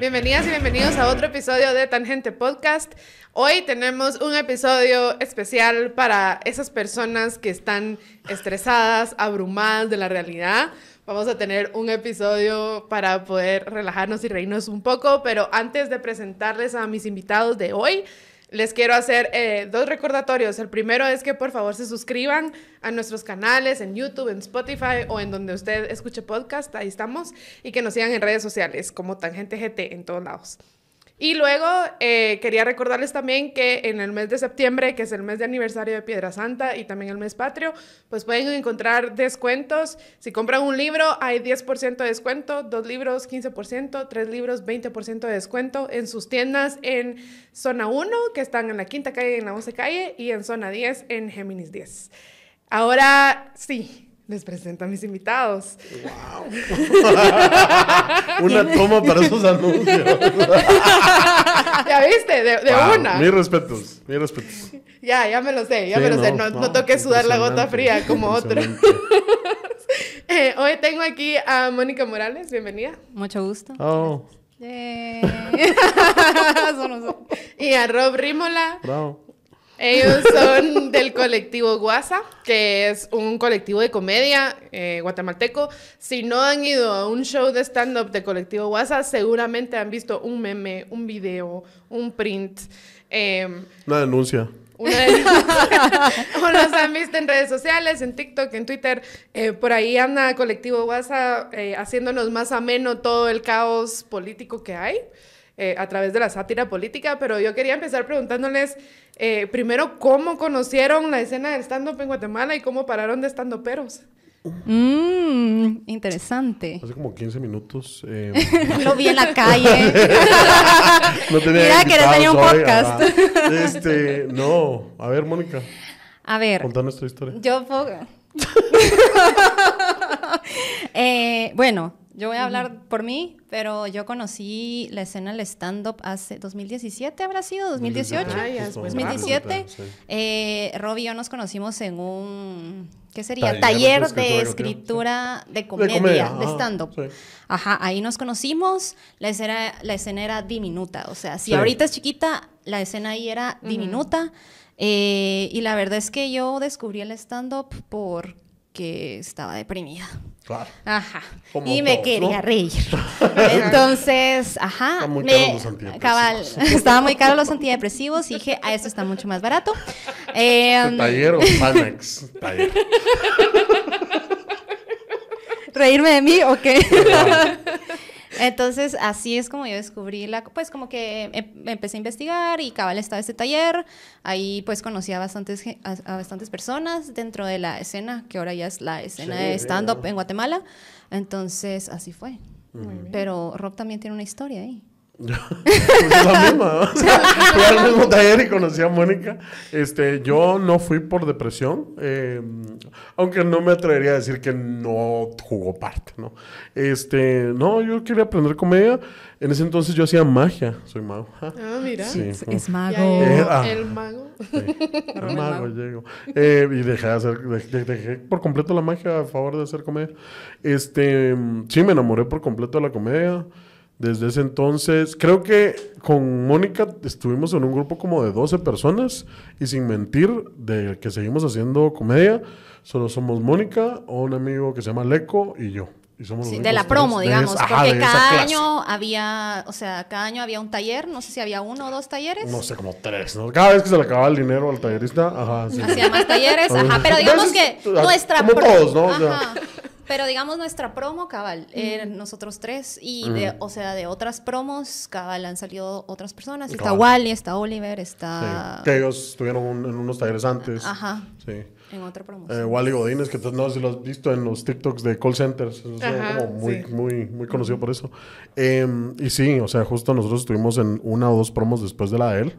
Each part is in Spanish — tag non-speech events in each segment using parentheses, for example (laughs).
Bienvenidas y bienvenidos a otro episodio de Tangente Podcast. Hoy tenemos un episodio especial para esas personas que están estresadas, abrumadas de la realidad. Vamos a tener un episodio para poder relajarnos y reírnos un poco, pero antes de presentarles a mis invitados de hoy, les quiero hacer eh, dos recordatorios. El primero es que por favor se suscriban a nuestros canales en YouTube, en Spotify o en donde usted escuche podcast. Ahí estamos. Y que nos sigan en redes sociales como Tangente GT en todos lados. Y luego eh, quería recordarles también que en el mes de septiembre, que es el mes de aniversario de Piedra Santa y también el mes patrio, pues pueden encontrar descuentos. Si compran un libro, hay 10% de descuento, dos libros, 15%, tres libros, 20% de descuento en sus tiendas en zona 1, que están en la quinta calle en la once calle, y en zona 10, en Géminis 10. Ahora sí, les presento a mis invitados. ¡Wow! (laughs) una toma para esos anuncios. ¿Ya viste? De, una. Mis respetos, mis respetos. Ya, ya me lo sé, ya me lo sé. No, toque sudar la gota fría como otro. (laughs) Eh, hoy tengo aquí a Mónica Morales, bienvenida. Mucho gusto. Oh. (laughs) y a Rob Rímola. Bravo. Ellos son del colectivo Guasa, que es un colectivo de comedia eh, guatemalteco. Si no han ido a un show de stand-up de colectivo Guasa, seguramente han visto un meme, un video, un print. Em, una denuncia. Una (laughs) o los han visto en redes sociales, en TikTok, en Twitter. Eh, por ahí anda Colectivo Guasa eh, haciéndonos más ameno todo el caos político que hay. Eh, a través de la sátira política, pero yo quería empezar preguntándoles eh, primero cómo conocieron la escena del stand-up en Guatemala y cómo pararon de stand-uperos. Mmm, interesante. Hace como 15 minutos. Eh, (laughs) Lo vi en la calle. (laughs) no tenía Mira, que tenía un podcast. este, no. A ver, Mónica. A ver. Contanos tu historia. Yo (laughs) eh, bueno, yo voy a hablar por mí, pero yo conocí la escena del stand-up hace 2017, habrá sido, 2018, 2017. Ah, eh, Rob y yo nos conocimos en un, ¿qué sería? Taller, de escritura de, comedia, de, stand-up. Ajá, ahí nos conocimos, la escena, la escena era diminuta, o sea, si ahorita es chiquita, la escena ahí era diminuta. Eh, y la verdad es que yo descubrí el stand-up porque estaba deprimida. Claro. Ajá. y me quería reír. (laughs) Entonces, ajá. muy me, los cabal, (laughs) estaba muy caro los antidepresivos y dije, a ah, esto está mucho más barato. Eh, este um, taller o (laughs) Taller. ¿Reírme de mí o qué? Entonces, así es como yo descubrí la, pues como que em, empecé a investigar y cabal estaba este taller, ahí pues conocí a bastantes, bastantes personas dentro de la escena, que ahora ya es la escena de stand-up en Guatemala. Entonces, así fue. Pero Rob también tiene una historia ahí. Yo, pues, (laughs) fui al mismo taller y conocí a Mónica. Este, yo no fui por depresión, em, aunque no me atrevería a decir que no jugó parte, ¿no? Este, no, yo quería aprender comedia. En ese entonces yo hacía magia, soy mago. Ah, mira. es, mago. Eh, ah. el mago. (laughs) el mago, llego. Eh, y dejé, dejé por completo la magia a favor de hacer comedia. Este, sí, me enamoré por completo de la comedia. Desde ese entonces, creo que con Mónica estuvimos en un grupo como de 12 personas y sin mentir, de que seguimos haciendo comedia, solo somos Mónica, un amigo que se llama Leco y yo. Y somos de la promo, digamos, porque cada año había, o sea, cada año había un taller, no sé si había uno o dos talleres. No sé, como tres, ¿no? Cada vez que se le acababa el dinero al tallerista, ajá. Sí. Hacía más talleres, (laughs) ajá, pero digamos que nuestra... Como todos, ¿no? Pero digamos nuestra promo, cabal, eh, nosotros tres, y de, o sea, de otras promos, cabal, han salido otras personas. Está Wally, está Oliver, está... Que ellos estuvieron en unos talleres antes. Ajá. Sí. En otra promo. Eh, Wally Godínez, que no sé si lo has visto en los TikToks de call centers. Es como muy, muy, muy conocido por eso. Em, y sí, o sea, justo nosotros estuvimos en una o dos promos después de la de él.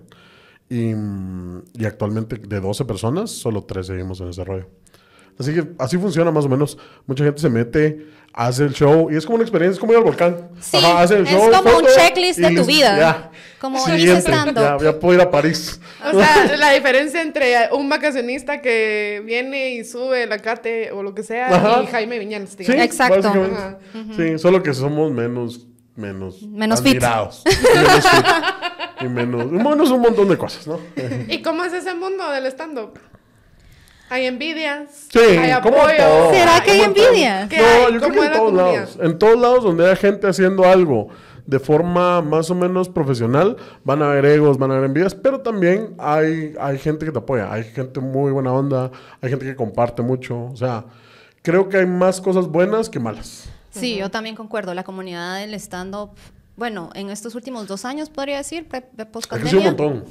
Y, y actualmente de 12 personas, solo tres seguimos en ese rollo. Así que así funciona más o menos. Mucha gente se mete, hace el show y es como una experiencia, es como ir al volcán. Sí, Es como un checklist de tu vida. Ya, como stand ya, ya puedo ir a París. O sea, la diferencia entre un vacacionista que viene y sube la cate o lo que sea y Jaime Viñales. Sí, exacto. Sí, solo que somos menos menos admirados. y menos, menos un montón de cosas, ¿no? ¿Y cómo es ese mundo del stand up? hay envidias? Sí, hay ¿Será que hay envidias? No, yo creo que en todos lados. En todos lados donde hay gente haciendo algo de forma más o menos profesional, van a haber egos, van a haber envidias, pero también hay, hay gente que te apoya, hay gente muy buena onda, hay gente que comparte mucho, o sea, creo que hay más cosas buenas que malas. Sí, yo también concuerdo, la comunidad del stand-up bueno, en estos últimos dos años, podría decir, post Ha crecido un montón.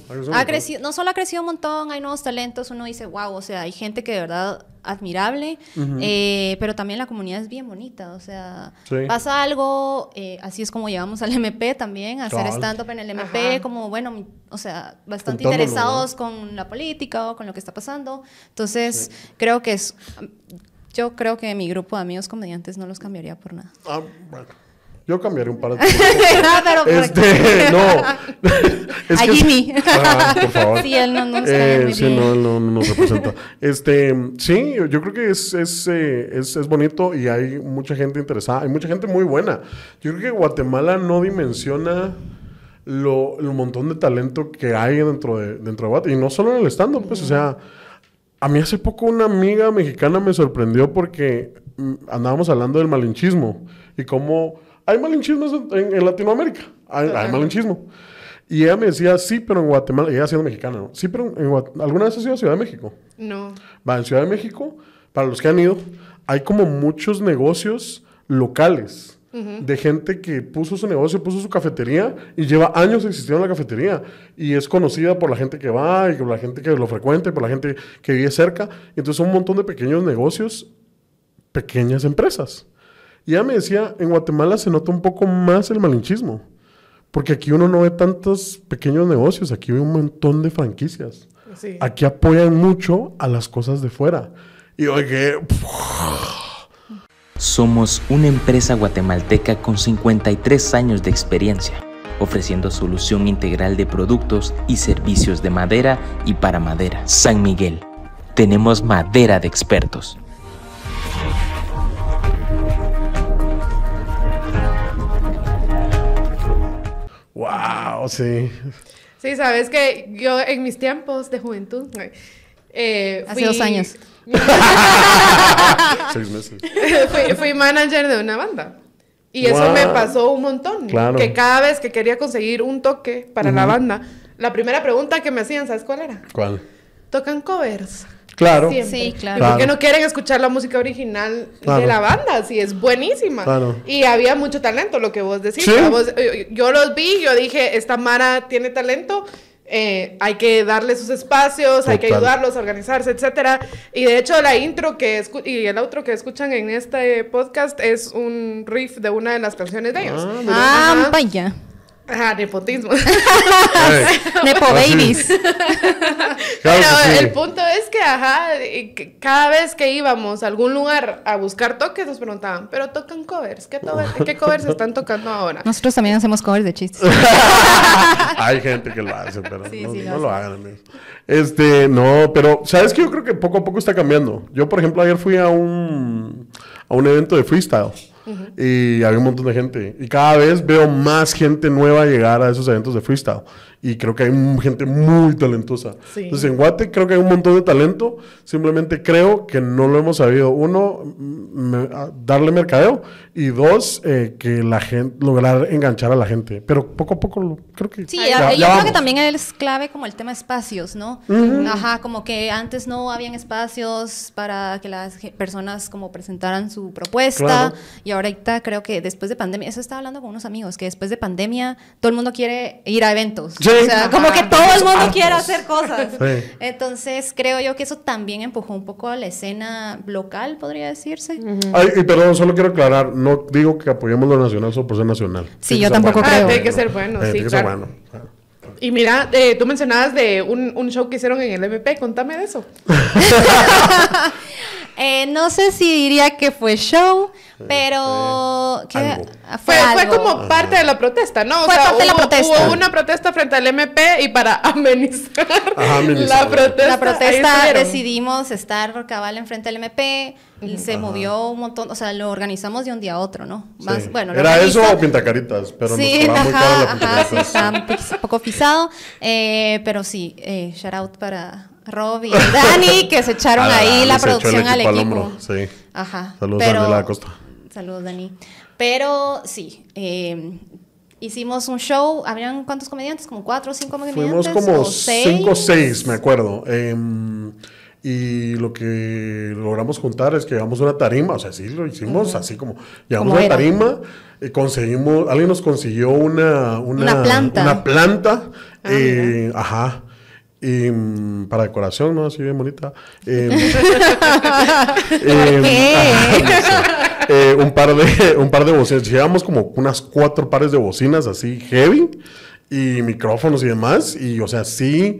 No solo ha crecido un montón, hay nuevos talentos, uno dice, wow, o sea, hay gente que de verdad admirable, eh, pero también la comunidad es bien bonita, o sea, pasa algo, eh, así es como llevamos al MP también, a hacer stand-up en el MP, como, bueno, o sea, bastante interesados con la política o con lo que está pasando. Entonces, creo que es... Yo creo que mi grupo de amigos comediantes no los cambiaría por nada. Ah, bueno. Yo cambiaré un par de (laughs) ah, este, no. (laughs) es que a Jimmy. por favor. Sí, él no eh, Sí, no, no, nos Este, sí, yo creo que eh, es, es, bonito y hay mucha gente interesada. Hay mucha gente muy buena. Yo creo que Guatemala no dimensiona lo, montón de talento que hay dentro de, dentro de Guatemala. Y no solo en el stand pues, o sea... A mí hace poco una amiga mexicana me sorprendió porque mm, andábamos hablando del malinchismo y cómo hay malinchismo en, Latinoamérica, hay, malinchismo. Y ella me decía, sí, pero en Guatemala, ella siendo mexicana, ¿no? Sí, pero en ¿alguna vez has ido a Ciudad de México? No. Va, en Ciudad de México, para los que han ido, hay como muchos negocios locales. de gente que puso su negocio, puso su cafetería y lleva años existiendo la cafetería y es conocida por la gente que va y por la gente que lo frecuenta y por la gente que vive cerca. Entonces son un montón de pequeños negocios, pequeñas empresas. Y me decía, en Guatemala se nota un poco más el malinchismo, porque aquí uno no ve tantos pequeños negocios, aquí ve un montón de franquicias. Aquí apoyan mucho a las cosas de fuera. Y oye, somos una empresa guatemalteca con 53 años de experiencia, ofreciendo solución integral de productos y servicios de madera y para madera. San Miguel, tenemos madera de expertos. Wow, sí. Sí, sabes que yo en mis tiempos de juventud. Eh, Hace dos años. (laughs) Seis meses. fui, manager de una banda. Y eso me pasó un montón. Que cada vez que quería conseguir un toque para la banda, la primera pregunta que me hacían, ¿sabes cuál era? ¿Cuál? Tocan covers. Claro. Sí, claro. no quieren escuchar la música original de la banda? Si es buenísima. Y había mucho talento, lo que vos decís. Eh, yo los vi, yo dije, esta Mara tiene talento. Eh, hay que darle sus espacios, hay que ayudarlos a organizarse, etcétera. Y de hecho la intro que y el outro que escuchan en este podcast es un riff de una de las canciones de ellos. ah, ah vaya. Ajá, nepotismo. (laughs) Nepo babies. Ah, (laughs) pero el punto es que, ajá, cada vez que íbamos a algún lugar a buscar toques, nos preguntaban, pero tocan covers, ¿qué, ¿qué covers están tocando ahora? Nosotros también hacemos covers de chistes. (laughs) Hay gente que lo hace, pero no, lo, hagan, Este, no, pero, ¿sabes que Yo creo que poco a poco está cambiando. Yo, por ejemplo, ayer fui a un, a un evento de freestyle. Y había un montón de gente. Y cada vez veo más gente nueva llegar a esos eventos de freestyle y creo que hay gente muy talentosa. Entonces, en Guate creo que hay un montón de talento, simplemente creo que no lo hemos sabido. Uno, darle mercadeo y dos, eh, que la gente, lograr enganchar a la gente. Pero poco a poco lo, creo que... Sí, yo creo que también es clave como el tema espacios, ¿no? Ajá, como que antes no habían espacios para que las personas como presentaran su propuesta y ahorita creo que después de pandemia, eso estaba hablando con unos amigos, que después de pandemia todo el mundo quiere ir a eventos. Sí como que todo el mundo quiere hacer cosas. Entonces, creo yo que eso también empujó un poco a la escena local, podría decirse. y perdón, solo quiero aclarar, no digo que apoyemos lo nacional solo por ser nacional. Sí, yo tampoco creo. Ah, tiene que ser bueno, eh, Y mira, eh, tú mencionabas de un, un, show que hicieron en el MP, contame de eso. (laughs) (laughs) Eh, no sé si diría que fue show, pero algo. Ah, fue, fue, como parte de la protesta, ¿no? O fue sea, parte de la protesta. Hubo una protesta frente al MP y para (laughs) amenizar, la protesta. La protesta decidimos estar por cabal enfrente al MP y se movió un montón, o sea, lo organizamos de un día a otro, ¿no? bueno, Era eso o pintacaritas, pero sí, nos ajá, muy caro la Ajá, sí, está un poco pisado, eh, pero sí, eh, shout out para, Robbie, Dani, que se echaron (laughs) ah, ahí la producción al equipo. Saludos Daniela Acosta. Saludos, Dani. Pero sí, em, hicimos un show. ¿Habían cuántos comediantes? ¿Como cuatro o cinco comediantes? Fuimos como seis? cinco o seis, me acuerdo. Em, y lo que logramos juntar es que llevamos una tarima, o sea, sí lo hicimos así como, llevamos una tarima, y eh, conseguimos, alguien nos consiguió una, una, planta. Una planta ah, eh, ajá y mm, para decoración, ¿no? Así bien bonita. un, par de, (laughs) un par de bocinas. Llevamos como unas cuatro pares de bocinas así heavy y micrófonos y demás. Y o sea, sí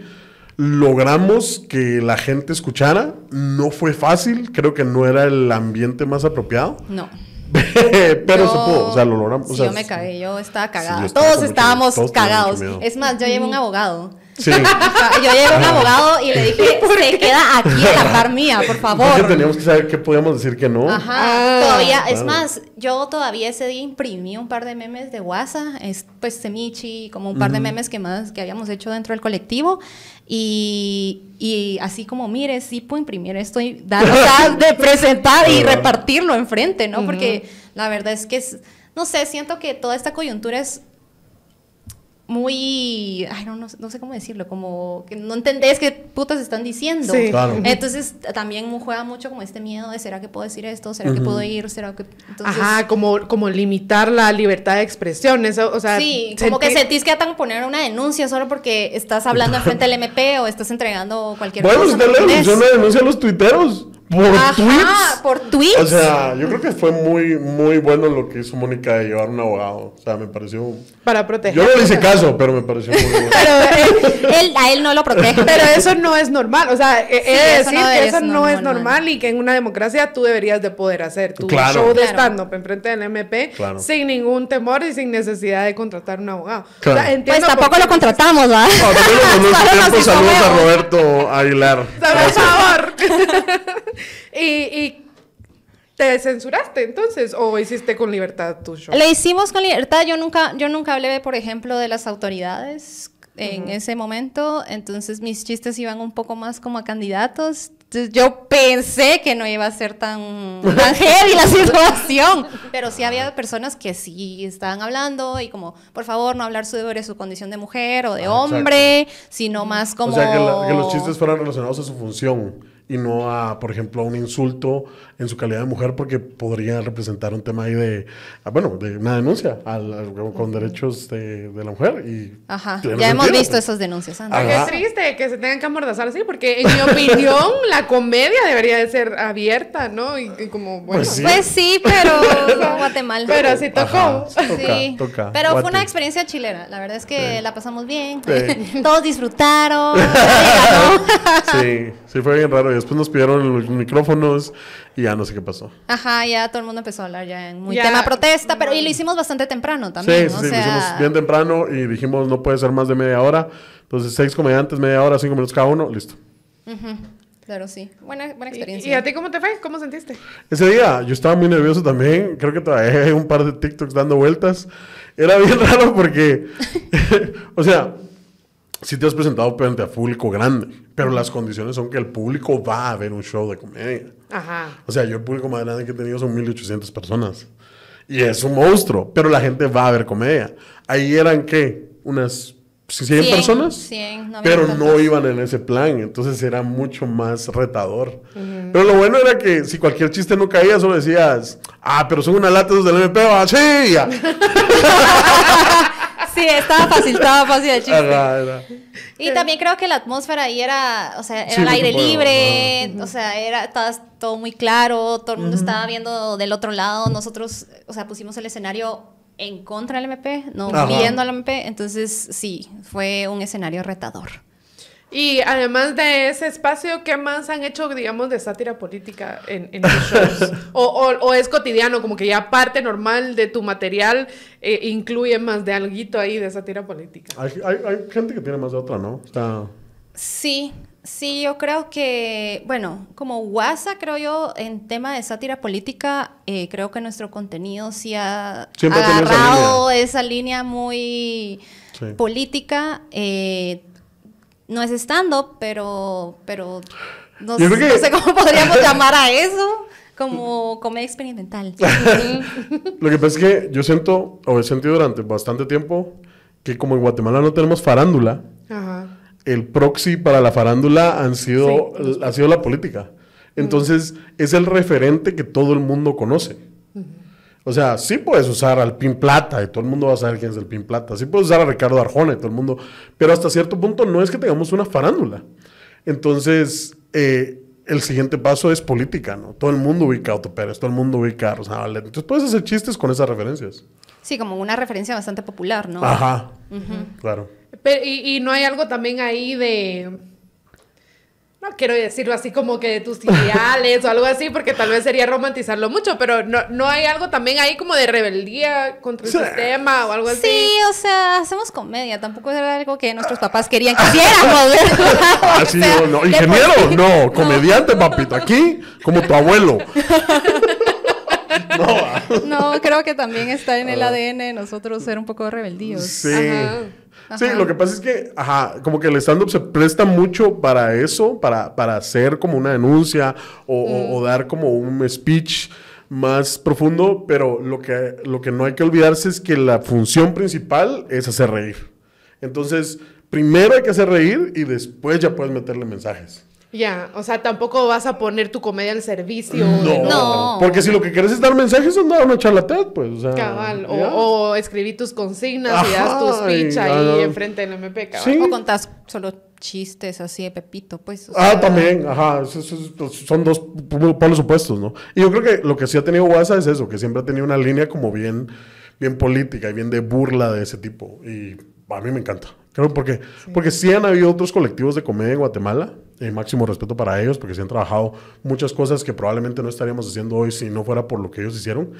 logramos que la gente escuchara. No fue fácil. Creo que no era el ambiente más apropiado. No. (laughs) pero se pudo, o sea, lo logramos. yo me cagué, yo estaba cagada. todos estábamos cagados. Es más, yo llevo un abogado (laughs) yo llegué a un ah. abogado y le dije, (laughs) se queda aquí la par mía, por favor. Porque teníamos que saber qué podíamos decir que no. Ajá. Ah. todavía, es más, yo todavía ese día imprimí un par de memes de WhatsApp, es, pues Semichi, como un par de memes que más que habíamos hecho dentro del colectivo. Y, y así como, mire, sí puedo imprimir esto y sea, (laughs) de presentar y repartirlo enfrente, ¿no? Porque la verdad es que, no sé, siento que toda esta coyuntura es muy, no, no, sé cómo decirlo, como que no entendés qué putas están diciendo. Entonces también juega mucho como este miedo de, ¿será que puedo decir esto? ¿Será que puedo ir? ¿Será que...? Ajá, como, como limitar la libertad de expresión, o sea... Sí, como que sentís que atan poner una denuncia solo porque estás hablando enfrente del MP o estás entregando cualquier bueno, cosa. Bueno, usted le una denuncia a los tuiteros. Por Ajá, por tweets. O sea, yo creo que fue muy, muy bueno lo que hizo Mónica de llevar un abogado. O sea, me pareció... Para proteger. Yo le hice caso, pero me pareció muy (laughs) bueno. pero él, a él no lo protege. (laughs) Pero eso no es normal. O sea, he, decir que eso no es normal y que en una democracia tú deberías de poder hacer tu claro. show de stand-up claro. enfrente del MP sin ningún temor y sin necesidad de contratar un abogado. O pues tampoco lo contratamos, ¿verdad? No, (laughs) tiempo saludos a Roberto Aguilar. Por favor. y, y te censuraste entonces o hiciste con libertad tu show? Le hicimos con libertad. Yo nunca, yo nunca hablé, por ejemplo, de las autoridades en ese momento. Entonces mis chistes iban un poco más como a candidatos. yo pensé que no iba a ser tan, (laughs) tan heavy la situación, pero sí había personas que sí estaban hablando y como, por favor, no hablar sobre su condición de mujer o de ah, hombre, sino más como... O sea, que, que los chistes fueran relacionados a su función y no a, por ejemplo, a un insulto en su calidad de mujer porque podría representar un tema ahí de, ah, bueno, de una denuncia con derechos de, la mujer. Y Ajá, ya hemos visto Esos denuncias antes. Qué triste que se tengan que amordazar así, porque en mi opinión la comedia debería de ser abierta, ¿no? Y, como, pues bueno. Pues sí, pero (laughs) Guatemala. Pero así tocó. sí. pero fue una experiencia chilena, la verdad es que la pasamos bien, (laughs) todos disfrutaron. (laughs) sí, sí, fue bien raro. Y después nos pidieron los micrófonos y ya no sé qué pasó. Ajá, ya todo el mundo empezó a hablar ya en muy tema protesta, pero y lo hicimos bastante temprano también. Sí, sí, lo hicimos bien temprano y dijimos no puede ser más de media hora. Entonces, seis comediantes, media hora, cinco minutos cada uno, listo. Claro, sí. Buena, buena experiencia. ¿Y, a ti cómo te fue? ¿Cómo sentiste? Ese día yo estaba muy nervioso también. Creo que traje un par de TikToks dando vueltas. Era bien (laughs) raro porque, (laughs) o sea, si te has presentado frente a público grande, pero las condiciones son que el público va a ver un show de comedia. Ajá. O sea, yo el público más grande que he tenido son 1800 personas. Y es un monstruo, pero la gente va a ver comedia. Ahí eran qué? Unas 100, personas, 100, pero no iban en ese plan, entonces era mucho más retador. Pero lo bueno era que si cualquier chiste no caía, solo decías, ah, pero son una lata del MP, así. (laughs) estaba fácil, estaba fácil el chiste. Y también creo que la atmósfera ahí era, o sea, era el aire libre, o sea, era, estaba todo muy claro, todo el mundo estaba viendo del otro lado, nosotros, o sea, pusimos el escenario en contra del MP, no viendo al MP, entonces sí, fue un escenario retador. Y además de ese espacio, ¿qué más han hecho, digamos, de sátira política en, en shows? (laughs) o, es cotidiano, como que ya parte normal de tu material eh, incluye más de algo ahí de sátira política? Hay, gente que tiene más de otra, ¿no? Sí, sí, yo creo que, bueno, como WhatsApp, creo yo, en tema de sátira política, eh, creo que nuestro contenido sí ha agarrado esa línea, muy política. Eh, no es estando pero, pero no, sé, cómo podríamos (laughs) llamar a eso como comedia experimental. (laughs) Lo que pasa es que yo siento, o he sentido durante bastante tiempo, que como en Guatemala no tenemos farándula, el proxy para la farándula han sido, ha sido la política. Entonces, es el referente que todo el mundo conoce. O sea, sí puedes usar al Pin Plata y todo el mundo va a saber quién es el Pin Plata. Sí puedes usar a Ricardo Arjona y todo el mundo. Pero hasta cierto punto no es que tengamos una farándula. Entonces, eh, el siguiente paso es política, ¿no? Todo el mundo ubica a Otto Pérez, todo el mundo ubica a Rosana Entonces puedes hacer chistes con esas referencias. Sí, como una referencia bastante popular, ¿no? Ajá. Claro. y no hay algo también ahí de no quiero decirlo así como que de tus ideales o algo así, porque tal vez sería romantizarlo mucho, pero no, hay algo también ahí como de rebeldía contra el sistema o algo así. Sí, o sea, hacemos comedia, tampoco es algo que nuestros papás querían que hiciéramos. (laughs) así no ingeniero, no, comediante, papito, aquí como tu abuelo. (laughs) (laughs) Ah. no, creo que también está en el ADN ah. de nosotros ser un poco rebeldíos. Sí. Sí, lo que pasa es que, ajá, como que el stand-up se presta mucho para eso, para, hacer como una denuncia o, o mm. dar como un speech más profundo, pero lo que, lo que no hay que olvidarse es que la función principal es hacer reír. Entonces, primero hay que hacer reír y después ya puedes meterle mensajes. Ya, o sea, tampoco vas a poner tu comedia al servicio. No, porque si lo que quieres es dar mensajes, nada una charlatán, pues. O sea, o, escribí tus consignas y das tus speech ahí enfrente del MP, cabal. O contás solo chistes así de Pepito, pues. ah, también, ajá. son dos polos opuestos, ¿no? Y yo creo que lo que sí ha tenido WhatsApp es eso, que siempre ha tenido una línea como bien, bien política y bien de burla de ese tipo. Y a mí me encanta. Creo porque, porque sí han habido otros colectivos de comedia en Guatemala máximo respeto para ellos porque se han trabajado muchas cosas que probablemente no estaríamos haciendo hoy si no fuera por lo que ellos hicieron.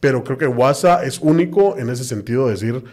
Pero creo que WhatsApp es único en ese sentido, decir,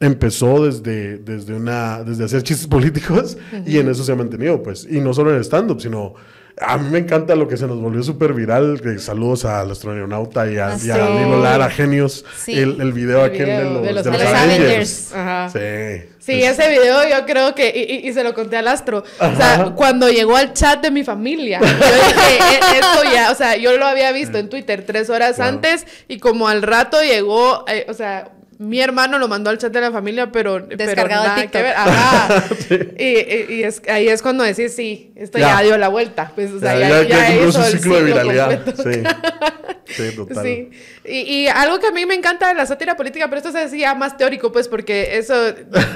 empezó desde, desde, una, desde hacer chistes (laughs) políticos y en eso se ha mantenido, pues. Y no solo en el stand-up, sino a mí me encanta lo que se nos volvió súper viral. saludos al astronauta y a, ah, y Lara, genios. El, video aquel de los, Avengers. Sí. ese video yo creo que, y, se lo conté al astro, o sea, cuando llegó al chat de mi familia, yo (laughs) dije, e, esto ya, o sea, yo lo había visto en Twitter tres horas antes y como al rato llegó, eh, o sea, mi hermano lo mandó al chat de la familia, pero. Descargado pero nada que ver. (laughs) y, y, ahí es cuando decís, sí, esto ya, dio la vuelta. Pues, o sea, ya, ya, hizo el ciclo, de viralidad. Sí. (laughs) sí, total. Sí. Y, algo que a mí me encanta de la sátira política, pero esto se decía más teórico, pues, porque eso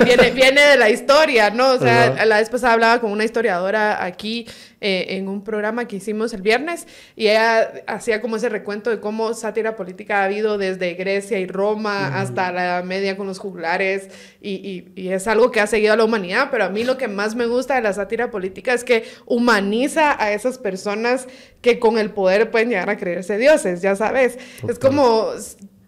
viene, (laughs) viene de la historia, ¿no? O sea, la vez pasada hablaba con una historiadora aquí eh, en un programa que hicimos el viernes y ella hacía como ese recuento de cómo sátira política ha habido desde Grecia y Roma hasta la media con los juglares y, y, es algo que ha seguido a la humanidad, pero a mí lo que más me gusta de la sátira política es que humaniza a esas personas que con el poder pueden llegar a creerse dioses, ya sabes. Es como como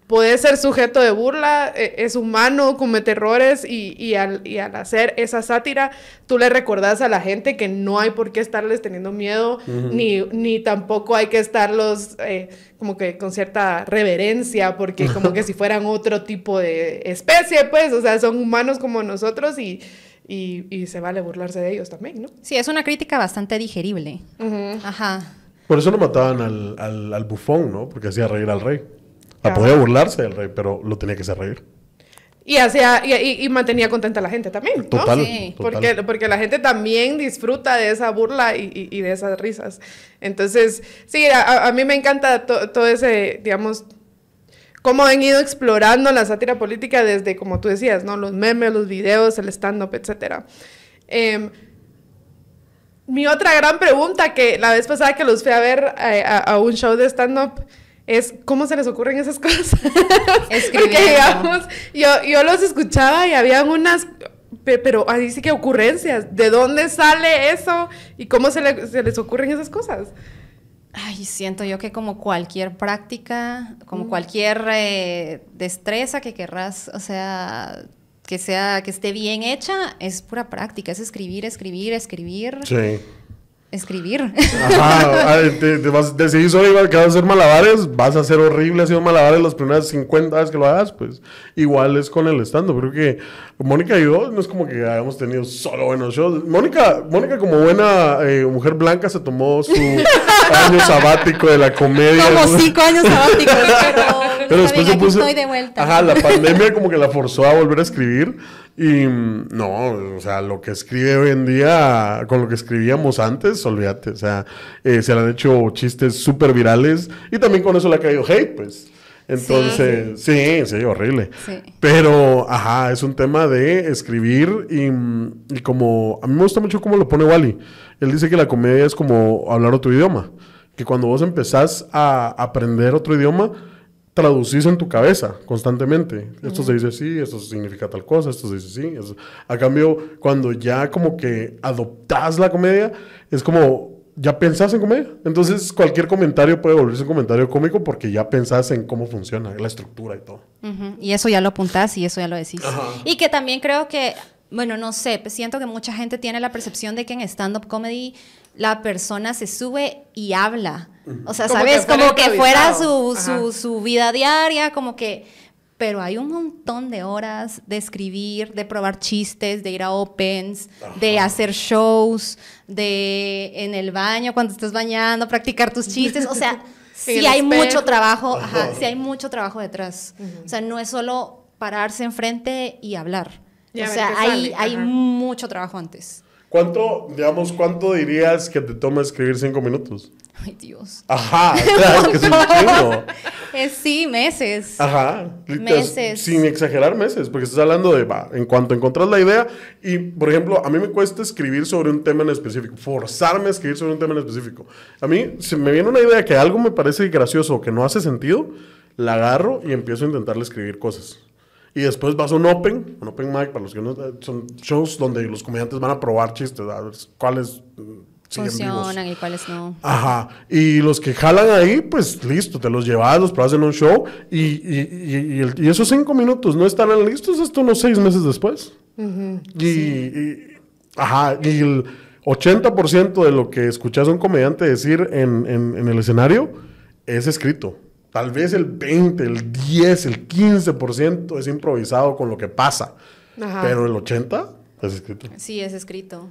puede ser sujeto de burla, e, es humano, comete errores y, y, al, y, al, hacer esa sátira, tú le recordás a la gente que no hay por qué estarles teniendo miedo, ni, ni tampoco hay que estarlos eh, como que con cierta reverencia, porque como que si fueran otro tipo de especie, pues, o sea, son humanos como nosotros y... y, se vale burlarse de ellos también, ¿no? Sí, es una crítica bastante digerible. Ajá. Por eso lo mataban al, al, al bufón, ¿no? Porque hacía reír al rey podía burlarse del rey, pero lo tenía que hacer reír. Y, hacía y, mantenía contenta a la gente también. ¿no? Total, Porque, porque la gente también disfruta de esa burla y, de esas risas. Entonces, sí, a, mí me encanta todo ese, digamos, cómo han ido explorando la sátira política desde, como tú decías, ¿no? Los memes, los videos, el stand-up, etc. Em, mi otra gran pregunta, que la vez pasada que los fui a ver eh, a un show de stand-up, es cómo se les ocurren esas cosas. (laughs) Porque digamos, yo, los escuchaba y habían unas, pero ahí sí que ocurrencias, ¿de dónde sale eso y cómo se, les ocurren esas cosas? Ay, siento yo que como cualquier práctica, como mm. cualquier eh, destreza que querrás, o sea, que sea, que esté bien hecha, es pura práctica, es escribir, escribir, escribir. Sí escribir. Ajá, te, vas, decidís hoy que vas a hacer malabares, vas a ser horrible haciendo malabares las primeras 50 veces que lo hagas, pues igual es con el estando. Creo que Mónica y yo no es como que hayamos tenido solo buenos shows. Mónica, Mónica como buena eh, mujer blanca se tomó su (laughs) año sabático de la comedia. Como cinco años sabáticos, (laughs) pero, pero después se puso... Estoy de vuelta. Ajá, la pandemia como que la forzó a volver a escribir. Y mm, no, o sea, lo que escribe hoy en día, con lo que escribíamos antes, olvídate, o sea, eh, se le han hecho chistes súper virales y también con eso le ha caído hate, pues. Entonces, sí, sí, horrible. Pero, ajá, es un tema de escribir y, mm, y, como, a mí me gusta mucho cómo lo pone Wally. Él dice que la comedia es como hablar otro idioma, que cuando vos empezás a aprender otro idioma, traducís en tu cabeza constantemente. Esto se dice así, esto significa tal cosa, esto se dice así. A cambio, cuando ya como que adoptás la comedia, es como ya pensás en comedia. Entonces, cualquier comentario puede volverse un comentario cómico porque ya pensás en cómo funciona, la estructura y todo. Y eso ya lo apuntás y eso ya lo decís. Y que también creo que bueno, no sé, pues siento que mucha gente tiene la percepción de que en stand-up comedy la persona se sube y habla. O sea, ¿sabes? como que fuera su, su, su, vida diaria, como que... Pero hay un montón de horas de escribir, de probar chistes, de ir a opens, de hacer shows, de en el baño cuando estás bañando, practicar tus chistes. O sea, (laughs) sí hay mucho trabajo, ajá, hay mucho trabajo detrás. O sea, no es solo pararse enfrente y hablar o sea, hay, mucho trabajo antes. ¿Cuánto, digamos, cuánto dirías que te toma escribir cinco minutos? Ay, Dios. Ajá, (laughs) claro, que es un sí, meses. Ajá. Meses. Sin exagerar meses, porque estás hablando de, va, en cuanto encontrás la idea, y por ejemplo, a mí me cuesta escribir sobre un tema en específico, forzarme a escribir sobre un tema en específico. A mí, si me viene una idea que algo me parece gracioso o que no hace sentido, la agarro y empiezo a intentarle escribir cosas. Y después vas a un open, open mic, para los que eh, Son shows donde los comediantes van a probar chistes, a ver cuáles eh, funcionan y cuáles no. Ajá. Y los que jalan ahí, pues listo, te los llevas, los probas en un show y, y, esos cinco minutos no estarán listos esto unos seis meses después. y, ajá, y el 80% de lo que escuchas a un comediante decir en el escenario es escrito. Tal vez el 20, el 10, el 15% es improvisado con lo que pasa. Pero el 80 es escrito. Sí, es escrito.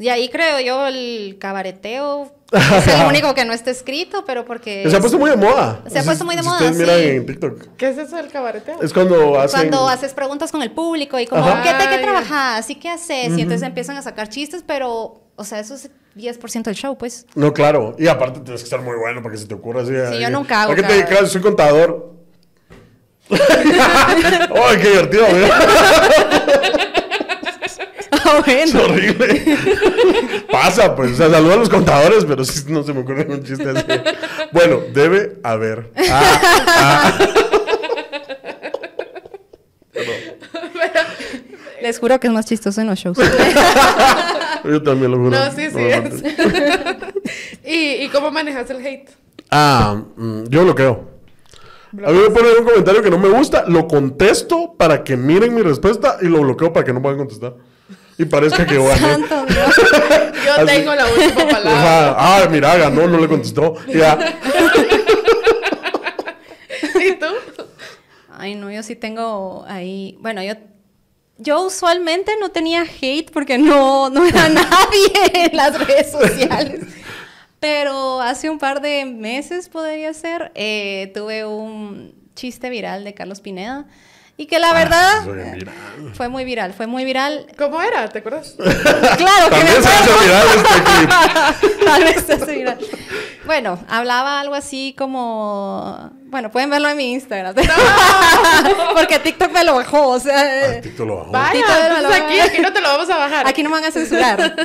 Y ahí creo yo el cabareteo (laughs) es el único que no está escrito, pero porque... Se ha puesto muy de moda. Se ha puesto muy de moda, sí. miran en TikTok. ¿Qué es eso del cabareteo? Es cuando Cuando haces preguntas con el público y como, ¿qué, te qué trabajas? ¿Y qué haces? Y entonces empiezan a sacar chistes, pero, o sea, eso se 10% del show, pues. No, claro. Y aparte tienes que estar muy bueno para que se te ocurra así. Sí, yo nunca hago. ¿A qué te digo, Claro, soy contador. (laughs) ¡Ay, qué divertido! Ah, bueno. Es horrible. Pasa, pues. O a los contadores, pero si no se me ocurre un chiste así. Bueno, debe haber. Ah, ah. (laughs) Les juro que es más chistoso en los shows. (laughs) Yo también lo juro. No, sí, sí es. (laughs) ¿Y, ¿Y, cómo manejas el hate? Ah, mm, yo lo A mí me ponen un comentario que no me gusta, lo contesto para que miren mi respuesta y lo bloqueo para que no puedan contestar. Y parezca que (laughs) yo... Santo Yo tengo la última palabra. Ah, mira, ganó, no le contestó. Ya. (laughs) ¿Y tú? Ay, no, yo sí tengo ahí. Bueno, yo yo usualmente no tenía hate porque no, era (laughs) nadie en las redes sociales. Pero hace un par de meses, podría ser, eh, tuve un chiste viral de Carlos Pineda y que la verdad ah, fue muy viral, fue muy viral. ¿Cómo era? ¿Te acuerdas? (laughs) claro que me viral este (laughs) Tal vez se viral. Bueno, hablaba algo así como bueno, pueden verlo en mi Instagram. (laughs) Porque TikTok me lo bajó, ah, eh, TikTok lo bajó. Vaya, Aquí, aquí, no te lo vamos a bajar. Aquí no me van a censurar.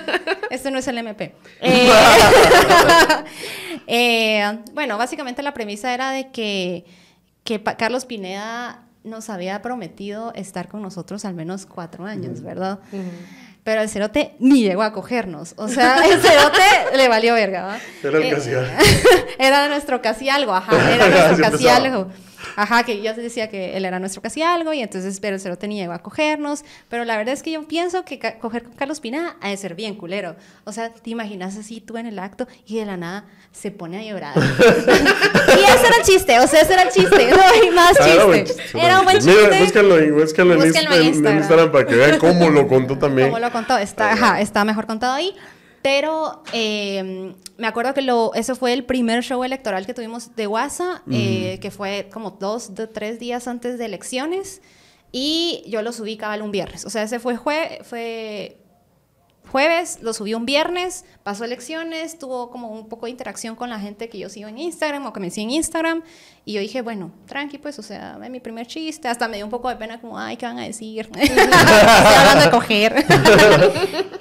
Esto no es el MP. Eh, eh, bueno, básicamente la premisa era de que que Carlos Pineda nos había prometido estar con nosotros al menos cuatro años, ¿verdad? Pero el cerote ni llegó a cogernos. O sea, el cerote (laughs) le valió verga. ¿verdad? Era el eh, casi algo. (laughs) era nuestro casi algo, ajá. Era (laughs) ah, nuestro casi algo. Ajá, que yo decía que él era nuestro casi algo y entonces, pero se lo tenía iba a cogernos. Pero la verdad es que yo pienso que coger con Carlos Pina ha de ser bien culero. O sea, te imaginas así tú en el acto y de la nada se pone a llorar. (laughs) y ese era el chiste, o sea, ese era el chiste. No más ah, chiste. era, un buen chiste. Mira, búscalo, en, búscalo en, en, Instagram. para que vean cómo lo contó también. Cómo lo contó, está, ajá, está mejor contado ahí. Pero em, me acuerdo que lo, ese fue el primer show electoral que tuvimos de WhatsApp, mm. eh, que fue como dos, de, tres días antes de elecciones. Y yo los ubicaba el un viernes. O sea, ese fue, fue jueves, lo subí un viernes, pasó elecciones, tuvo como un poco de interacción con la gente que yo sigo en Instagram o que me sigue en Instagram. Y yo dije, bueno, tranqui, pues, o sea, mi primer chiste. Hasta me dio un poco de pena, como, ay, ¿qué van a decir? (laughs) Estoy hablando de coger. (laughs)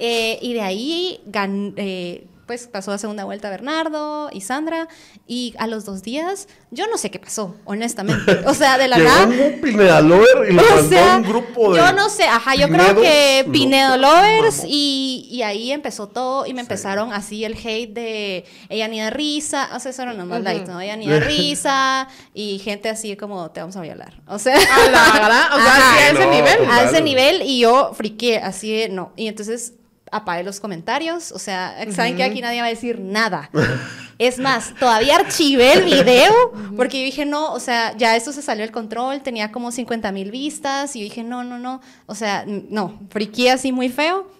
Eh, y de ahí gané eh, pues pasó a segunda vuelta Bernardo y Sandra, y a los dos días, yo no sé qué pasó, honestamente. O sea, de la (laughs) nada. un Pineda Lover y (laughs) un grupo de. Yo no sé, ajá, yo creo que Pinedo Lovers, y, ahí empezó todo, y me empezaron así el hate de ella ni da risa, o sea, eso era normal. ¿no? Ella ni da (laughs) risa, y gente así como, te vamos a violar. O sea. A la, O sea, a ese nivel. A ese nivel, y yo friqué, así, no. Y entonces apague los comentarios. O sea, saben que aquí nadie va a decir nada. (laughs) es más, todavía archivé el video porque yo dije, no, o sea, ya esto se salió del control, tenía como 50 mil vistas y yo dije, no, no, no. O sea, no, friqué así muy feo.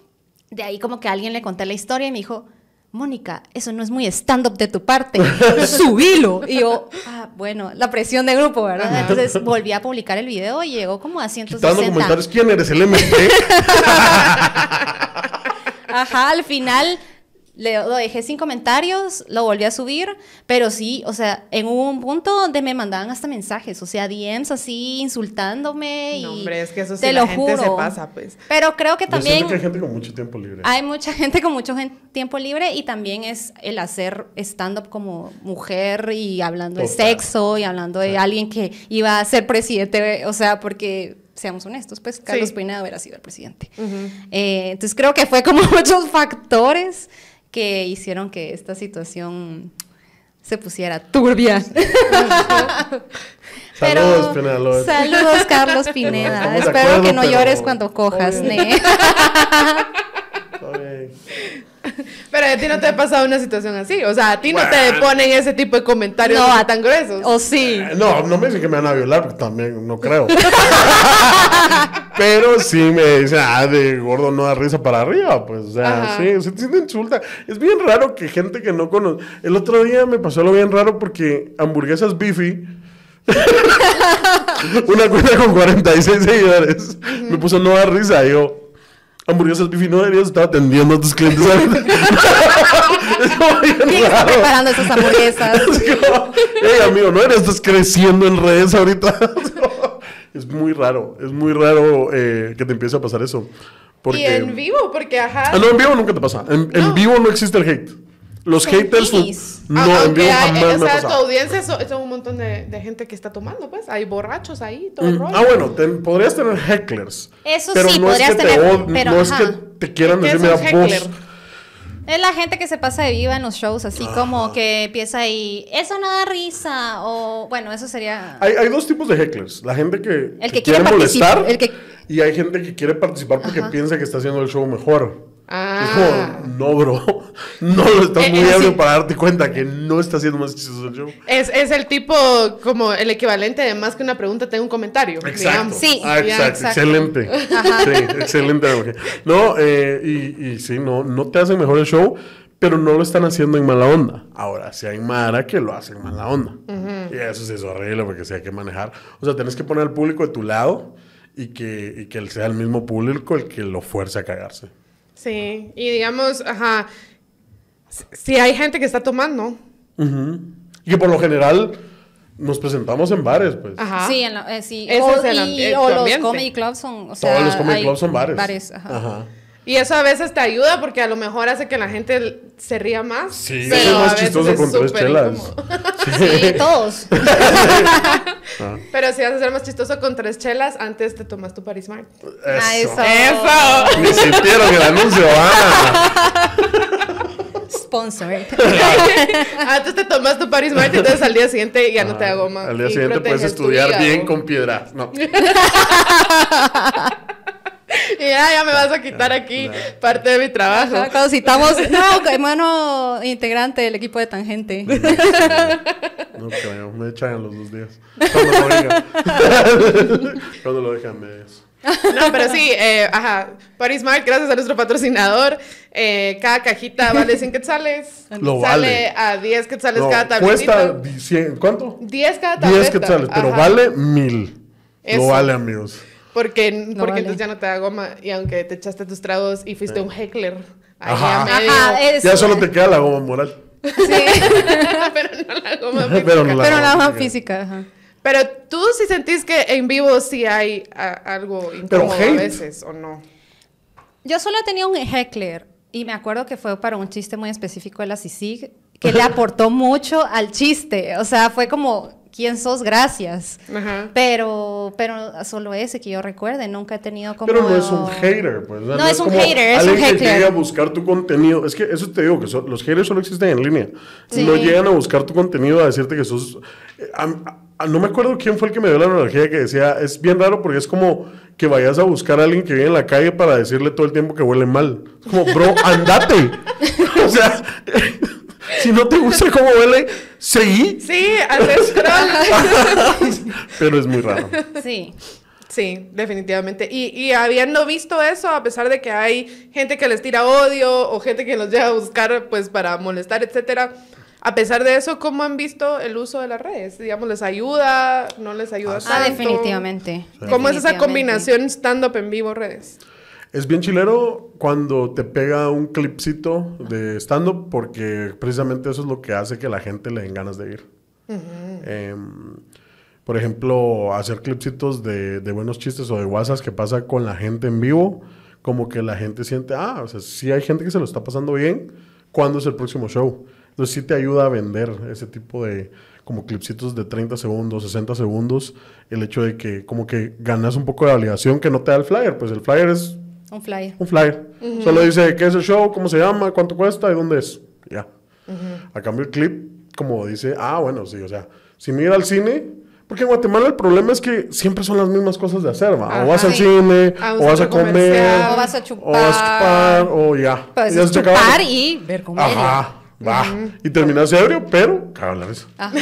De ahí como que alguien le conté la historia y me dijo, Mónica, eso no es muy stand-up de tu parte, (laughs) subilo. Y yo, ah, bueno, la presión de grupo, ¿verdad? Entonces volví a publicar el video y llegó como a 160. comentarios, ¿quién eres el MT? (laughs) Ajá, al final le, lo dejé sin comentarios, lo volví a subir, pero sí, o sea, en un punto donde me mandaban hasta mensajes, o sea, DMs así insultándome no, hombre, es que eso sí la gente se pasa, pues. Pero creo que también hay gente con mucho tiempo libre. Hay mucha gente con mucho tiempo libre y también es el hacer stand up como mujer y hablando de sexo y hablando de alguien que iba a ser presidente, o sea, porque seamos honestos, pues Carlos Pineda hubiera sido el presidente. Eh, entonces creo que fue como (laughs) muchos factores que hicieron que esta situación se pusiera turbia. (laughs) saludos, Pineda Saludos, Carlos Pineda. Espero que no llores cuando cojas, Ne. (laughs) Pero a ti no te ha pasado una situación así. O sea, a ti no te ponen ese tipo de comentarios no, tan gruesos. O sí. No, no me dicen que me van a violar, porque también no creo. (laughs) Pero sí me dicen, ah, de gordo no da risa para arriba. Pues, o sea, sí, se te insulta. Es bien raro que gente que no conoce. El otro día me pasó lo bien raro porque hamburguesas Bifi (laughs) una cuenta con 46 seguidores. Me puso no da risa. Y yo, hamburguesas Bifi no deberías estar atendiendo a tus clientes. (laughs) ¿Quién está (laughs) preparando esas hamburguesas? (laughs) Es hey, amigo, no eres, estás creciendo en redes ahorita. es muy raro, es muy raro eh, que te empiece a pasar eso. Porque... Y en vivo, porque ajá. Ah, no, en vivo nunca te pasa. en vivo no existe el hate los haters no eh, o sea, tu audiencia son, un montón de, gente que está tomando, pues. Hay borrachos ahí, todo el mm, rollo. Ah, bueno, podrías tener hecklers. Eso sí, podrías tener. pero, no es que te quieran decir, mira, vos. Es la gente que se pasa de viva en los shows, así ah. como que empieza ahí, eso no da risa, o bueno, eso sería... Hay, dos tipos de hecklers, la gente que, quiere, molestar y hay gente que quiere participar porque piensa que está haciendo el show mejor. Ah. no, bro. (laughs) No lo estás eh, muy abierto eh, para darte cuenta que no está haciendo más chistoso el show. Es, el tipo, como el equivalente de más que una pregunta, tengo un comentario. Exacto. Excelente. excelente. No, y, sí, no, no te hacen mejor el show, pero no lo están haciendo en mala onda. Ahora, si hay Mara que lo hacen mala onda. Y eso es eso arregla porque sea hay que manejar. O sea, tienes que poner al público de tu lado y que, y que sea el mismo público el que lo fuerce a cagarse. Sí, y digamos, ajá, si hay gente que está tomando. Ajá. Y que por lo general nos presentamos en bares, pues. Ajá. Sí, en eh, sí. o, y, o los comedy clubs son, o sea, Todos los comedy clubs son bares. Bares, ajá. ajá. Y eso a veces te ayuda porque a lo mejor hace que la gente se ría más. Sí, pero es más chistoso con tres chelas. (laughs) Sí, todos. (laughs) (laughs) Pero si vas a ser más chistoso con tres chelas, antes te tomas tu Paris Smart. Ah, eso. Eso. Ni sintieron el anuncio, ah. Sponsored. antes te tomas tu Paris Mart y entonces al día siguiente ya no te hago más. Al día siguiente puedes estudiar bien con piedras. No. Ah, ya me vas a quitar aquí (laughs) parte de mi trabajo. cuando citamos, (laughs) no, hermano integrante del equipo de Tangente. (laughs) No, creo, me echan los dos días. Cuando lo dejan. no, pero sí, eh, ajá. Paris Mart, gracias a nuestro patrocinador. Eh, cada cajita vale 100 quetzales. Lo sale vale. a 10 quetzales cada tableta. Cuesta 100, ¿cuánto? 10 cada tableta. 10 quetzales, pero vale 1000. Lo vale, amigos porque, porque entonces ya no te da goma. Y aunque te echaste tus tragos y fuiste un heckler. Ajá. ya solo te queda la goma moral. Sí. (laughs) pero no la goma física. Pero no la, goma física. Pero tú sí sentís que en vivo sí hay algo incómodo a veces, ¿o no? Yo solo tenía un heckler. Y me acuerdo que fue para un chiste muy específico de la CICIG que le aportó mucho al chiste. O sea, fue como quién sos, gracias. Pero, pero solo ese que yo recuerde, nunca he tenido como... Pero no es un hater, pues. No, es, un hater, es un hater. que llega a buscar tu contenido. Es que eso te digo, que los haters solo existen en línea. No llegan a buscar tu contenido a decirte que sos... Eh, no me acuerdo quién fue el que me dio la analogía que decía, es bien raro porque es como que vayas a buscar a alguien que viene en la calle para decirle todo el tiempo que huele mal. Es como, bro, andate. (laughs) o sea... Si no te gusta cómo huele, seguí. Sí, al scroll. (laughs) Pero es muy raro. Sí. Sí, definitivamente. Y, habiendo visto eso, a pesar de que hay gente que les tira odio o gente que los llega a buscar pues para molestar, etcétera, a pesar de eso, ¿cómo han visto el uso de las redes? Digamos, ¿les ayuda? ¿No les ayuda ah, tanto? Ah, definitivamente. ¿Cómo es esa combinación stand-up en vivo redes? Es bien chilero cuando te pega un clipcito de stand-up porque precisamente eso es lo que hace que la gente le den ganas de ir. Em, por ejemplo, hacer clipcitos de, buenos chistes o de WhatsApp que pasa con la gente en vivo, como que la gente siente, ah, o sea, si hay gente que se lo está pasando bien, ¿cuándo es el próximo show? Entonces sí te ayuda a vender ese tipo de como clipsitos de 30 segundos, 60 segundos, el hecho de que como que ganas un poco de validación que no te da el flyer, pues el flyer es un flyer. Un flyer. Solo dice qué es el show, cómo se llama, cuánto cuesta y dónde es. Ya. A cambio el clip, como dice, ah, bueno, sí, o sea, si me ir al cine, porque en Guatemala el problema es que siempre son las mismas cosas de hacer, ¿va? O vas al cine, ah, o vas a comer, o vas a chupar, o vas a chupar, o pues chupar y ver comedia. Ajá va Y terminas ebrio, pero cabrón la Ajá.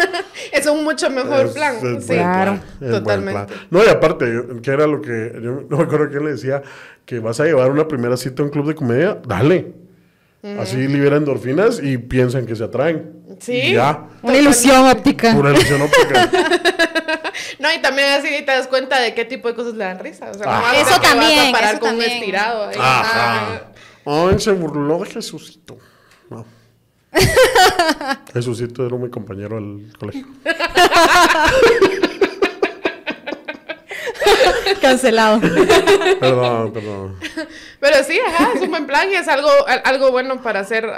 (laughs) es un mucho mejor plan. sí, claro. Totalmente. No, y aparte, que era lo que. Yo no me acuerdo quién le decía que vas a llevar una primera cita a un club de comedia, dale. Así libera endorfinas y piensan que se atraen. Sí. Ya. Una ilusión óptica. Una ilusión óptica. (laughs) no, y también así te das cuenta de qué tipo de cosas le dan risa. O sea, ah. eso también. Vas a parar con un estirado. Ajá. Ay, se burló de Jesucito. Jesucito era mi compañero del colegio. (laughs) Cancelado. Perdón, perdón. Pero sí, ajá, es un buen plan y es algo, algo bueno para hacer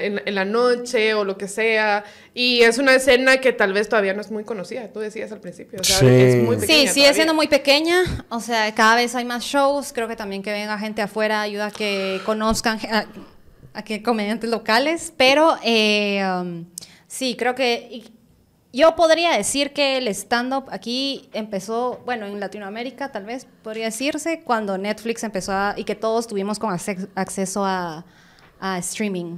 en, la noche o lo que sea. Y es una escena que tal vez todavía no es muy conocida, tú decías al principio. sí. sigue siendo muy pequeña. O sea, cada vez hay más shows. Creo que también que venga gente afuera ayuda a que conozcan aquí comediantes locales, pero eh, um, sí, creo que yo podría decir que el stand-up aquí empezó, bueno, en Latinoamérica tal vez podría decirse, cuando Netflix empezó y que todos tuvimos con acceso a, streaming.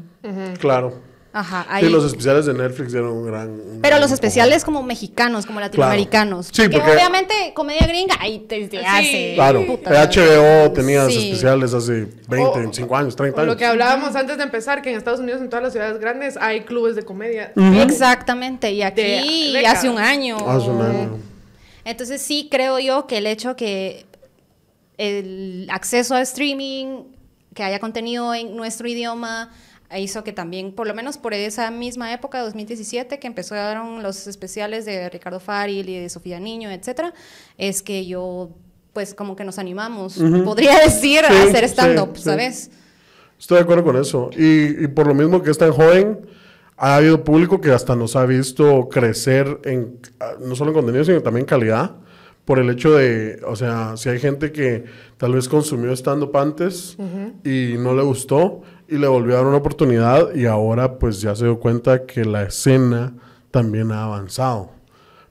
Claro. Ajá, los especiales de Netflix eran un gran. pero los especiales como mexicanos, como latinoamericanos. porque, obviamente comedia gringa, ahí te, Claro, HBO tenía especiales hace 20, 25 años, 30 años. Lo que hablábamos antes de empezar, que en Estados Unidos, en todas las ciudades grandes, hay clubes de comedia. Exactamente, y aquí hace un año. Hace un año. Entonces sí creo yo que el hecho que el acceso a streaming, que haya contenido en nuestro idioma, e hizo que también, por lo menos por esa misma época, 2017, que empezaron los especiales de Ricardo Faril y de Sofía Niño, etcétera, es que yo, pues como que nos animamos, podría (laughs) decir, a hacer stand-up, ¿sabes? Estoy de acuerdo con eso. Y, por lo mismo que es tan joven, ha habido público que hasta nos ha visto crecer en, ah, no solo en contenido, sino también en calidad por el hecho de, o sea, si hay gente que tal vez consumió stand-up antes y no le gustó, y le volvió a dar una oportunidad y ahora pues ya se dio cuenta que la escena también ha avanzado.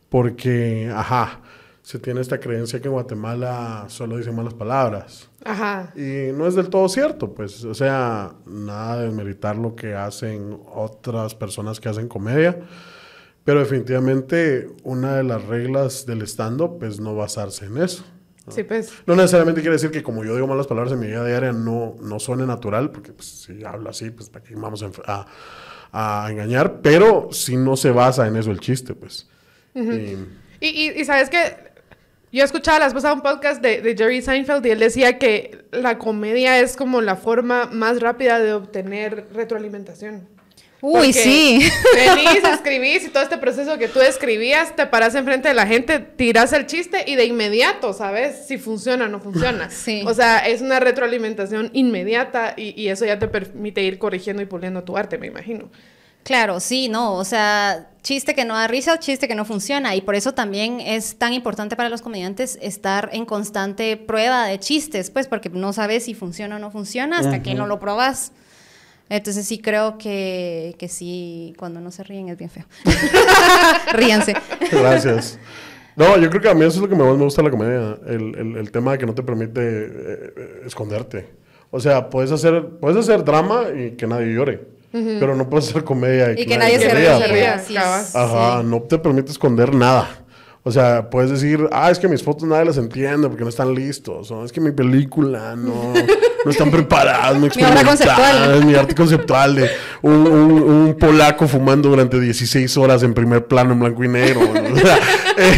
Porque, ajá, se tiene esta creencia que en Guatemala solo dicen malas palabras. Ajá. Y no es del todo cierto, pues, o sea, nada de meritar lo que hacen otras personas que hacen comedia. Pero definitivamente una de las reglas del stand-up es no basarse en eso. Pues. ¿no? necesariamente quiere decir que como yo digo malas palabras en mi vida diaria no, no suene natural, porque pues, si hablo así, pues para qué vamos a, engañar, pero si no se basa en eso el chiste, pues. y, sabes que yo escuchaba las pasada un podcast de Jerry Seinfeld y él decía que la comedia es como la forma más rápida de obtener retroalimentación. Uy, sí. (laughs) Venís, escribís y todo este proceso que tú escribías, te paras enfrente de la gente, tiras el chiste y de inmediato sabes si funciona o no funciona. (laughs) Sí. O sea, es una retroalimentación inmediata y, eso ya te permite ir corrigiendo y puliendo tu arte, me imagino. Claro, sí, no, o sea, chiste que no da risa, chiste que no funciona, y por eso también es tan importante para los comediantes estar en constante prueba de chistes, pues porque no sabes si funciona o no funciona hasta que no lo probas. Entonces sí creo que, que sí, cuando no se ríen es bien feo. (laughs) Ríanse. Gracias. No, yo creo que a mí eso es lo que más me gusta de la comedia, el, tema de que no te permite eh, esconderte. O sea, puedes hacer, puedes hacer drama y que nadie llore, pero no puedes hacer comedia y, que, nadie, se ría. Ajá, no te permite esconder nada. O sea, puedes decir, ah, es que mis fotos nadie las entiende porque no están listos. O es que mi película no, (laughs) no están preparadas, no experimentadas. mi arte conceptual de un, un, polaco fumando durante 16 horas en primer plano en blanco y negro. (laughs) Eh,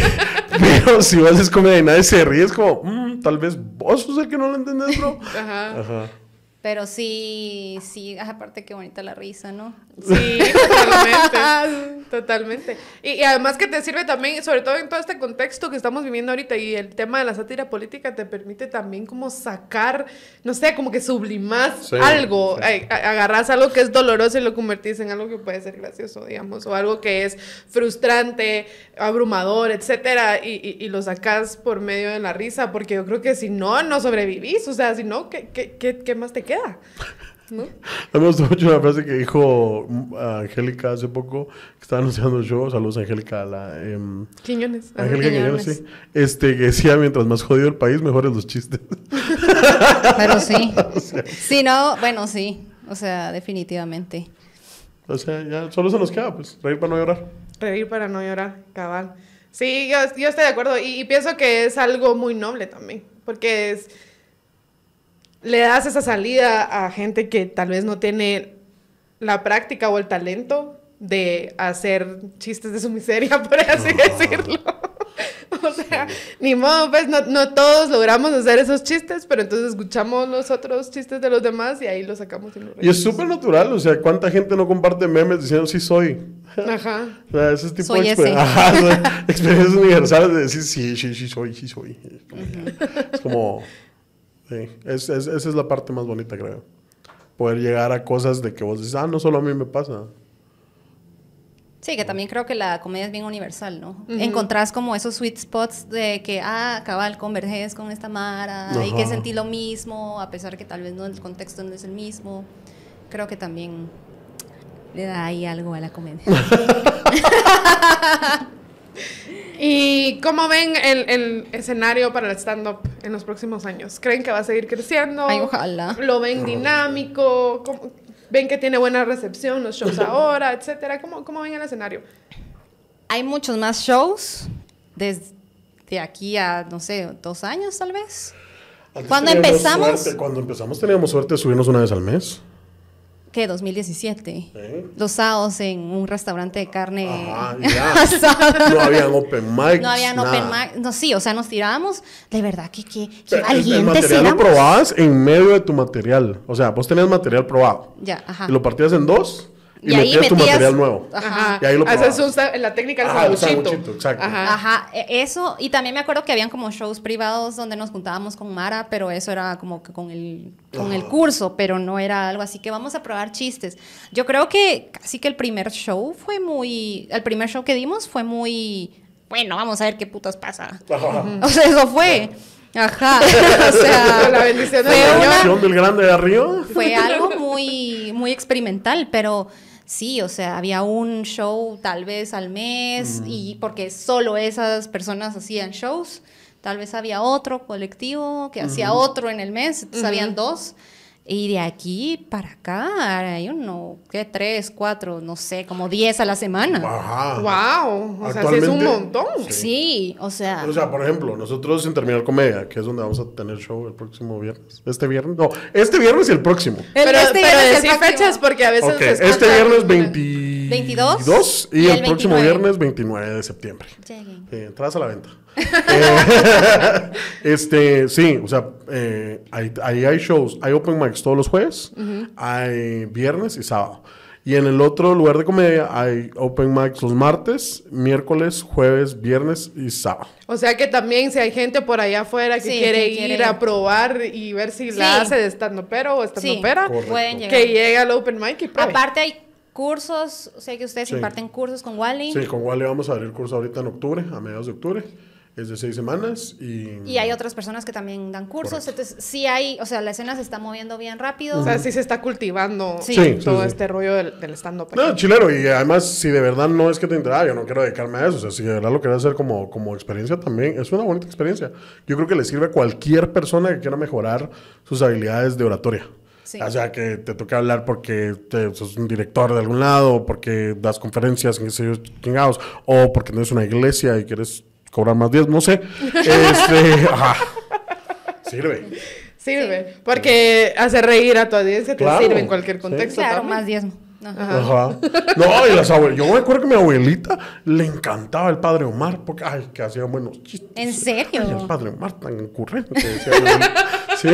pero si vas a comedia y nadie se ríe, es como, mm, tal vez vos sos el que no lo entendés, bro. Ajá. Ajá. Pero sí, sí, ah, aparte qué bonita la risa, ¿no? Sí, (laughs) totalmente. totalmente. Y, además que te sirve también, sobre todo en todo este contexto que estamos viviendo ahorita y el tema de la sátira política te permite también como sacar, no sé, como que sublimas algo, eh, agarras algo que es doloroso y lo convertís en algo que puede ser gracioso, digamos, o algo que es frustrante, abrumador, etcétera, y, lo sacas por medio de la risa, porque yo creo que si no, no sobrevivís, o sea, si no, ¿qué, qué, qué, qué más te queda? queda. ¿No? (laughs) me gustó mucho la frase que dijo mm, Angélica hace poco, que estaba anunciando el show. Saludos, Angélica. La, eh, Quiñones. Angélica Quiñones, sí. Este, que decía, mientras más jodido el país, mejores los chistes. (laughs) Pero sí. si (laughs) no, bueno, sí. O sea, definitivamente. O sea, ya solo se nos queda, pues, reír para no llorar. Reír para no llorar, cabal. Sí, yo, estoy de acuerdo. y pienso que es algo muy noble también. Porque es le das esa salida a gente que tal vez no tiene la práctica o el talento de hacer chistes de su miseria, (laughs) por así decirlo. (laughs) o sea, ni modo, pues no, todos logramos hacer esos chistes, pero entonces escuchamos los otros chistes de los demás y ahí los sacamos. Y, y es súper natural, o sea, ¿cuánta gente no comparte memes diciendo sí soy? (laughs) Ajá. o sea, ese tipo de experiencias universales de decir sí, sí, sí soy, sí soy. Es como Sí, esa es la parte más bonita, creo. Poder llegar a cosas de que vos dices, ah, no solo a mí me pasa. Sí, que también creo que la comedia es bien universal, ¿no? Encontrás como esos sweet spots de que, ah, cabal, converges con esta Mara y que sentí lo mismo, a pesar que tal vez no el contexto no es el mismo. Creo que también le da ahí algo a la comedia. (laughs) (laughs) ¿Y cómo ven el, escenario para el stand-up en los próximos años? ¿Creen que va a seguir creciendo? Ay, ojalá. ¿Lo ven dinámico? ¿Ven que tiene buena recepción los shows (laughs) ahora, etcétera? ¿Cómo, cómo ven el escenario? Hay muchos más shows desde aquí a, no sé, dos años tal vez. cuando empezamos. cuando empezamos teníamos suerte de subirnos una vez al mes. ¿qué? 2017. ¿Eh? Los sábados en un restaurante de carne. Ah, (laughs) ya. no habían open mic. No habían open mic. No, sí, o sea, nos tirábamos. De verdad que, que, alguien el material te lo probabas en medio de tu material. O sea, vos tenías material probado. Ya, ajá. Y lo partías en dos y, ahí metías tu material nuevo. Ajá. Y ahí lo la técnica del Ajá. E, eso, y también me acuerdo que habían como shows privados donde nos juntábamos con Mara, pero eso era como que con el, con el curso, pero no era algo así que vamos a probar chistes. Yo creo que casi que el primer show fue muy... El primer show que dimos fue muy... Bueno, vamos a ver qué putas pasa. (laughs) O sea, eso fue... Ajá. (laughs) o sea, (laughs) la bendición, del grande de arriba. Fue algo muy, muy experimental, pero Sí, o sea, había un show tal vez al mes mm. y porque solo esas personas hacían shows. Tal vez había otro colectivo que hacía otro en el mes, entonces habían dos. Y de aquí para acá, Hay uno, ¿qué? Tres, cuatro, no sé, como diez a la semana. ¡Wow! O sea, sí es un montón. Sí. o sea. O sea, por ejemplo, nosotros en Terminal Comedia, que es donde vamos a tener show el próximo viernes. Este viernes, no, este viernes y el próximo. Pero, este pero, viernes fechas porque a veces. Este viernes 20. 22. y, el, próximo viernes 29 de septiembre. Eh, entradas a la venta. Eh, (laughs) este, sí, o sea, eh, ahí, hay shows, hay open mics todos los jueves, hay viernes y sábado. Y en el otro lugar de comedia hay open mics los martes, miércoles, jueves, viernes y sábado. O sea que también si hay gente por allá afuera que quiere ir a probar y ver si la hace de estando pero o estando que llegue al open mic y pruebe. Aparte hay cursos, O sea, que ustedes imparten cursos con Wally. Sí, con Wally vamos a abrir curso ahorita en octubre, a mediados de octubre. Es de seis semanas y... Y hay otras personas que también dan cursos, entonces sí hay, o sea, la escena se está moviendo bien rápido. O sea, sí se está cultivando todo este rollo del, estando stand-up. No, chilero, y además si de verdad no es que te interesa, yo no quiero dedicarme a eso, o sea, si de verdad lo quieres hacer como, como experiencia también, es una bonita experiencia. Yo creo que le sirve a cualquier persona que quiera mejorar sus habilidades de oratoria. O sea, que te toca hablar porque te, sos un director de algún lado, porque das conferencias, en ese chingados, o porque no es una iglesia y quieres cobrar más 10, no sé. (laughs) Este, ajá. Sirve. Sirve. Porque hace reír a tu audiencia te sirve en cualquier contexto. Claro, más diez Ajá. No, y las abuelas. Yo me acuerdo que mi abuelita le encantaba el padre Omar porque, ay, que hacía buenos chistes. ¿En serio? el padre Omar tan ocurrente. (laughs) sí.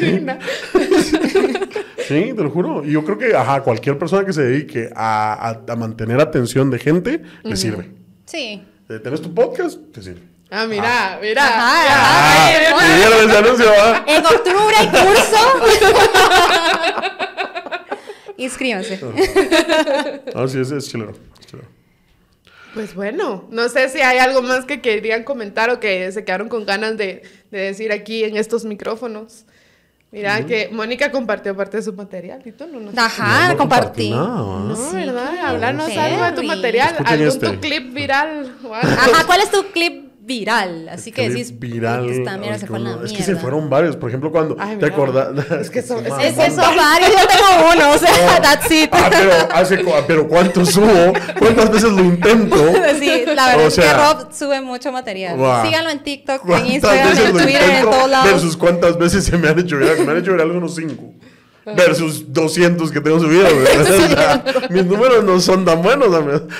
(laughs) Sí, te lo juro. Y yo creo que, ajá, cualquier persona que se dedique a, mantener atención de gente, le sirve. Sí. Eh, Tienes tu podcast? Te sirve. Ah, mira, ah. mira. Ajá, ajá, ajá, ah, anuncio? ¿ah? En eh, octubre hay curso. (laughs) Inscríbanse. (laughs) Ah, sí, es chilero. Pues bueno, no sé si hay algo más que querían comentar o que se quedaron con ganas de decir aquí en estos micrófonos. Mira, que Mónica compartió parte de su material y tú no nos Ajá, no, no compartí. No, ¿verdad? Hablarnos algo de tu material, algún tu este. clip viral. Ajá, ¿cuál es tu clip viral. Así que decís, viral, Es que se fueron varios. Por ejemplo, cuando te acordás. Es que, son (laughs) es, varios, yo tengo uno, o sea, (laughs) that's it. Ah, pero, hace, pero ¿cuántos subo? ¿Cuántas veces lo intento? (laughs) sí, la verdad es que Rob sube mucho material. Síganlo en TikTok, en Instagram, en Twitter, en todos lados. Versus cuántas veces se me han hecho viral. Se me han hecho viral unos cinco versus 200 que tengo subido. mis números no son tan buenos.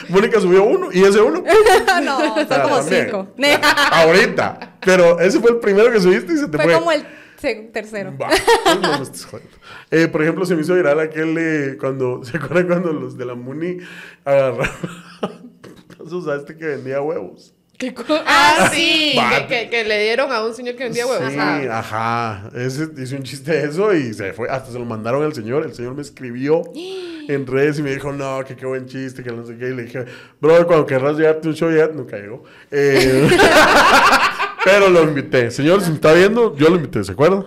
Mónica subió uno y ese uno. (laughs) no, son ah, como cinco. Ah, ahorita. Pero ese fue el primero que subiste y se te fue. Fue como el tercero. Eh, por ejemplo, se me hizo viral aquel cuando, (laughs) ¿se acuerdan cuando los de la Muni agarraron (laughs) a este que vendía huevos? ¿Qué (laughs) ah, ah, sí, que, que, le dieron a un señor que vendía huevos. Sí, ajá, Ese, hice un chiste de eso y se fue. Hasta se lo mandaron al señor. El señor me escribió (gasps) en redes y me dijo, no, que qué buen chiste, que no sé qué. Y le dije, bro, cuando querrás llevarte un show, ya nunca llegó. Eh, (laughs) Pero lo invité. Señor, si me está viendo, yo lo invité, ¿se acuerda?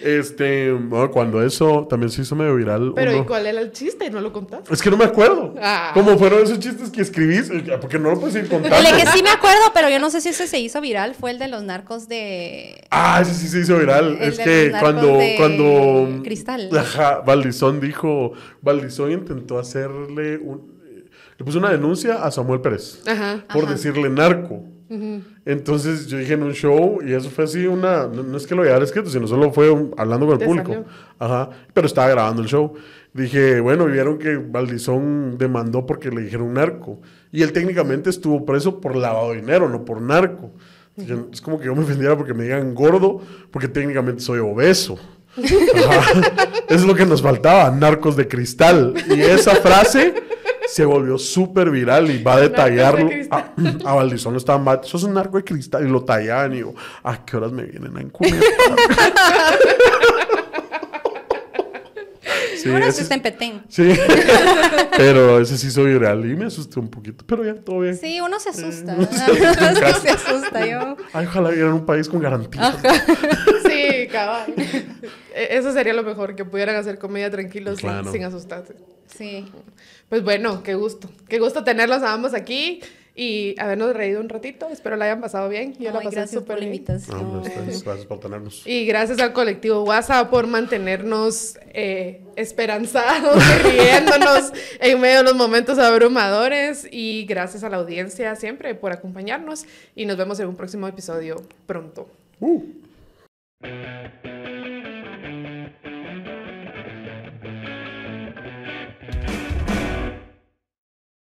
Este, cuando eso también se hizo medio viral. Pero ¿y cuál era el chiste? ¿No lo contaste? Es que no me acuerdo. Ah. ¿Cómo fueron esos chistes que escribís, eh, porque no lo puedes ir contando. El que sí me acuerdo, pero yo no sé si ese se hizo viral, fue el de los narcos de. Ah, sí, sí se hizo viral. es que cuando. cuando Cristal. Ajá, Valdizón dijo. Valdizón intentó hacerle un. Eh, le puso una denuncia a Samuel Pérez. Ajá, por decirle narco. Entonces yo dije en un show, y eso fue así una, no, es que lo haya escrito, sino solo fue hablando con el público. pero estaba grabando el show. Dije, bueno, vieron que Valdizón demandó porque le dijeron narco. Y él técnicamente estuvo preso por lavado de dinero, no por narco. Es como que yo me ofendiera porque me digan gordo, porque técnicamente soy obeso. Eso (laughs) (laughs) es lo que nos faltaba, narcos de cristal. Y esa frase se volvió súper viral y va a detallarlo. a, ah, ah, Valdizón lo estaban Eso es un arco de cristal y lo tallaban y digo ¿a ah, qué horas me vienen a encubrir (laughs) Sí, Ahora en Petén. Sí. (laughs) pero ese sí soy real y me asusté un poquito, pero ya todo bien. Sí, uno se asusta. Eh, (laughs) uno se asusta. Yo... Ay, ojalá viviera en un país con garantías. (laughs) Sí, cabal. E, eso sería lo mejor, que pudieran hacer comida tranquilos sin, sin asustarse. Sí. Pues bueno, qué gusto. Qué gusto tenerlos a ambos aquí y habernos reído un ratito. Espero la hayan pasado bien. Yo la pasé bien. gracias por tenernos. Y gracias al colectivo WhatsApp por mantenernos eh, esperanzados riéndonos (laughs) en medio de los momentos abrumadores. Y gracias a la audiencia siempre por acompañarnos. Y nos vemos en un próximo episodio pronto. Uh.